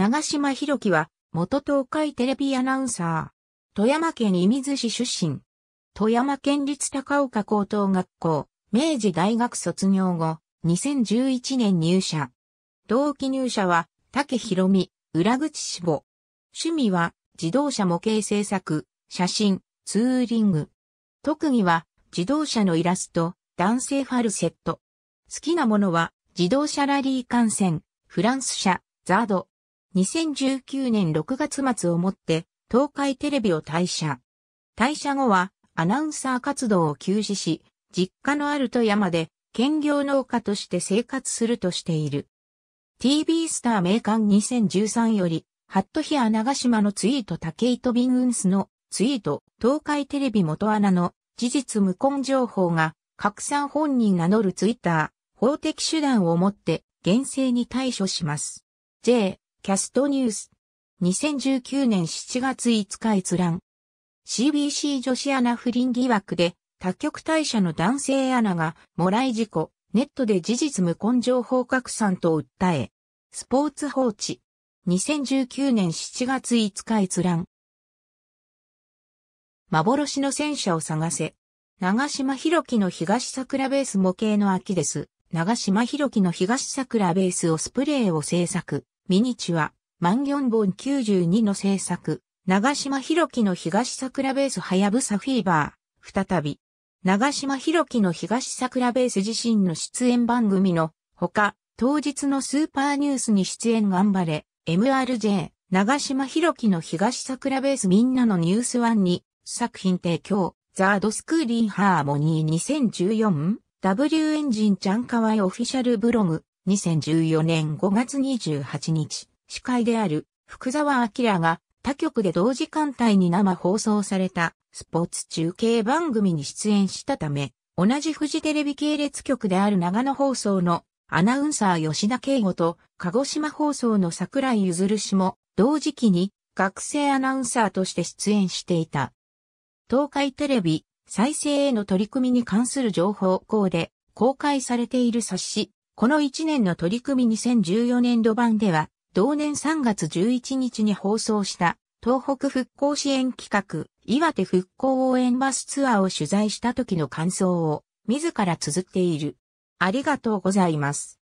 長島博樹は、元東海テレビアナウンサー。富山県射水市出身。富山県立高岡高等学校、明治大学卒業後、2011年入社。同期入社は、竹博美、裏口志望。趣味は、自動車模型制作、写真、ツーリング。特技は、自動車のイラスト、男性ファルセット。好きなものは、自動車ラリー観戦、フランス車、ザード、2019年6月末をもって東海テレビを退社。退社後はアナウンサー活動を休止し、実家のある富山で兼業農家として生活するとしている。TV スター名鑑2013より、ハットヒア長島のツイート竹井ンびンスのツイート、東海テレビ元アナの事実無根情報が拡散本人名乗るツイッター、法的手段をもって厳正に対処します。J キャストニュース。2019年7月5日閲覧。CBC 女子アナ不倫疑惑で、多局退社の男性アナが、もらい事故、ネットで事実無根情報拡散と訴え、スポーツ放置。2019年7月5日閲覧。幻の戦車を探せ。長島博樹の東桜ベース模型の秋です。長島博樹の東桜ベースオスプレーを制作。ミニチュア、万ン本92の制作、長島博樹の東桜ベースはやぶさフィーバー、再び、長島博樹の東桜ベース自身の出演番組の、ほか、当日のスーパーニュースに出演頑張れ、MRJ、長島博樹の東桜ベースみんなのニュースワンに、作品提供、ザードスクーリーハーモニー2014、W エンジンちゃんかわいオフィシャルブログ、2014年5月28日、司会である福沢明が他局で同時間帯に生放送されたスポーツ中継番組に出演したため、同じフジテレビ系列局である長野放送のアナウンサー吉田圭吾と鹿児島放送の桜井譲る氏も同時期に学生アナウンサーとして出演していた。東海テレビ再生への取り組みに関する情報校で公開されている冊子この1年の取り組み2014年度版では、同年3月11日に放送した東北復興支援企画岩手復興応援バスツアーを取材した時の感想を自ら綴っている。ありがとうございます。